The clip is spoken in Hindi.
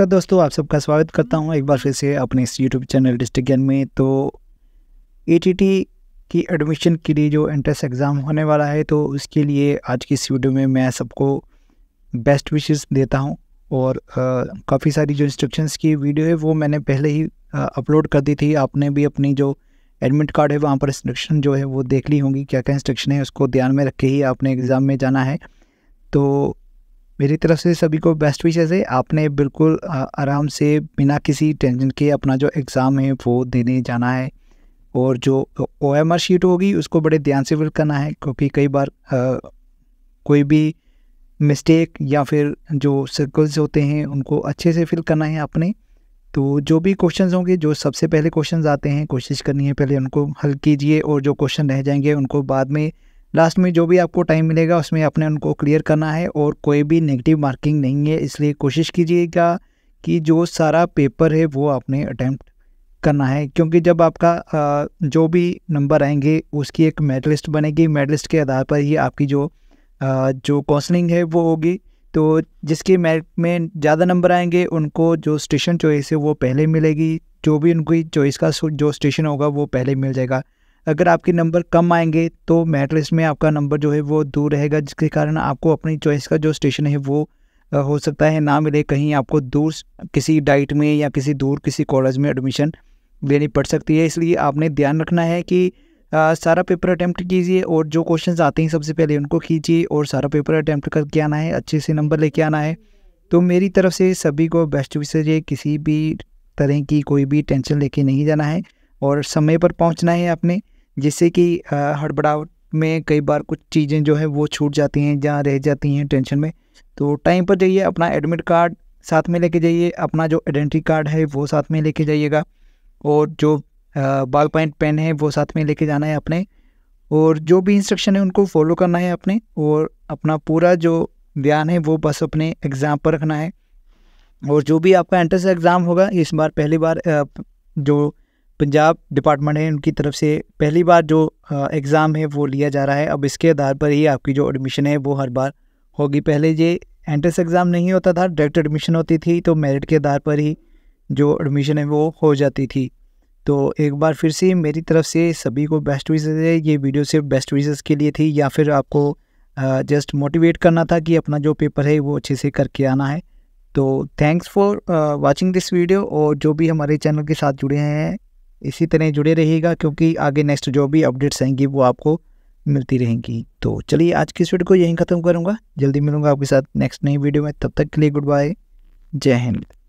नमस्कार दोस्तों आप सबका स्वागत करता हूं एक बार फिर से अपने इस यूट्यूब चैनल डिस्ट्रिक्ट ज्ञान में तो ए की एडमिशन के लिए जो एंट्रेंस एग्ज़ाम होने वाला है तो उसके लिए आज की इस वीडियो में मैं सबको बेस्ट विशेज देता हूं और काफ़ी सारी जो इंस्ट्रक्शंस की वीडियो है वो मैंने पहले ही अपलोड कर दी थी आपने भी अपनी जो एडमिट कार्ड है वहाँ पर इंस्ट्रक्शन जो है वो देख ली होंगी क्या क्या इंस्ट्रक्शन है उसको ध्यान में रख के ही आपने एग्ज़ाम में जाना है तो मेरी तरफ से सभी को बेस्ट विशेज़ है आपने बिल्कुल आराम से बिना किसी टेंशन के अपना जो एग्ज़ाम है वो देने जाना है और जो ओ एम आर शीट होगी उसको बड़े ध्यान से फिल करना है क्योंकि कई बार आ, कोई भी मिस्टेक या फिर जो सर्कल्स होते हैं उनको अच्छे से फिल करना है आपने तो जो भी क्वेश्चन होंगे जो सबसे पहले क्वेश्चन आते हैं कोशिश करनी है पहले उनको हल कीजिए और जो क्वेश्चन रह जाएंगे उनको बाद में लास्ट में जो भी आपको टाइम मिलेगा उसमें आपने उनको क्लियर करना है और कोई भी नेगेटिव मार्किंग नहीं है इसलिए कोशिश कीजिएगा कि जो सारा पेपर है वो आपने अटैम्प्ट करना है क्योंकि जब आपका जो भी नंबर आएंगे उसकी एक मेडलिस्ट बनेगी मेडलिस्ट के आधार पर ही आपकी जो जो काउंसलिंग है वो होगी तो जिसके मेरिट में ज़्यादा नंबर आएंगे उनको जो स्टेशन चॉइस है वो पहले मिलेगी जो भी उनकी चॉइस का जो स्टेशन होगा वो पहले मिल जाएगा अगर आपके नंबर कम आएंगे तो मेरिट लिस्ट में आपका नंबर जो है वो दूर रहेगा जिसके कारण आपको अपनी चॉइस का जो स्टेशन है वो हो सकता है ना मिले कहीं आपको दूर किसी डाइट में या किसी दूर किसी कॉलेज में एडमिशन लेनी पड़ सकती है इसलिए आपने ध्यान रखना है कि आ, सारा पेपर अटैम्प्ट कीजिए और जो क्वेश्चन आते हैं सबसे पहले उनको कीजिए और सारा पेपर अटैम्प्ट करके आना है अच्छे से नंबर लेके आना है तो मेरी तरफ से सभी को बेस्ट विशेज है किसी भी तरह की कोई भी टेंशन लेके नहीं जाना है और समय पर पहुंचना है आपने जिससे कि हड़बड़ाहट में कई बार कुछ चीज़ें जो है वो छूट जाती हैं जहाँ रह जाती हैं टेंशन में तो टाइम पर जाइए अपना एडमिट कार्ड साथ में लेके जाइए अपना जो आइडेंटिटी कार्ड है वो साथ में लेके जाइएगा और जो बॉल पॉइंट पेन है वो साथ में लेके जाना है अपने और जो भी इंस्ट्रक्शन है उनको फॉलो करना है अपने और अपना पूरा जो ध्यान है वो बस अपने एग्ज़ाम पर रखना है और जो भी आपका एंट्रेंस एग्ज़ाम होगा इस बार पहली बार जो पंजाब डिपार्टमेंट है उनकी तरफ से पहली बार जो एग्ज़ाम है वो लिया जा रहा है अब इसके आधार पर ही आपकी जो एडमिशन है वो हर बार होगी पहले ये एंट्रेंस एग्ज़ाम नहीं होता था डायरेक्ट एडमिशन होती थी तो मेरिट के आधार पर ही जो एडमिशन है वो हो जाती थी तो एक बार फिर से मेरी तरफ से सभी को बेस्ट विशेज़ है ये वीडियो सिर्फ बेस्ट विशेज़ के लिए थी या फिर आपको जस्ट मोटिवेट करना था कि अपना जो पेपर है वो अच्छे से करके आना है तो thanks for watching this video और जो भी हमारे चैनल के साथ जुड़े हैं इसी तरह जुड़े रहिएगा क्योंकि आगे नेक्स्ट जो भी अपडेट्स आएंगी वो आपको मिलती रहेंगी तो चलिए आज की इस वीडियो को यहीं ख़त्म करूँगा जल्दी मिलूँगा आपके साथ नेक्स्ट नई वीडियो में तब तक के लिए गुड बाय जय हिंद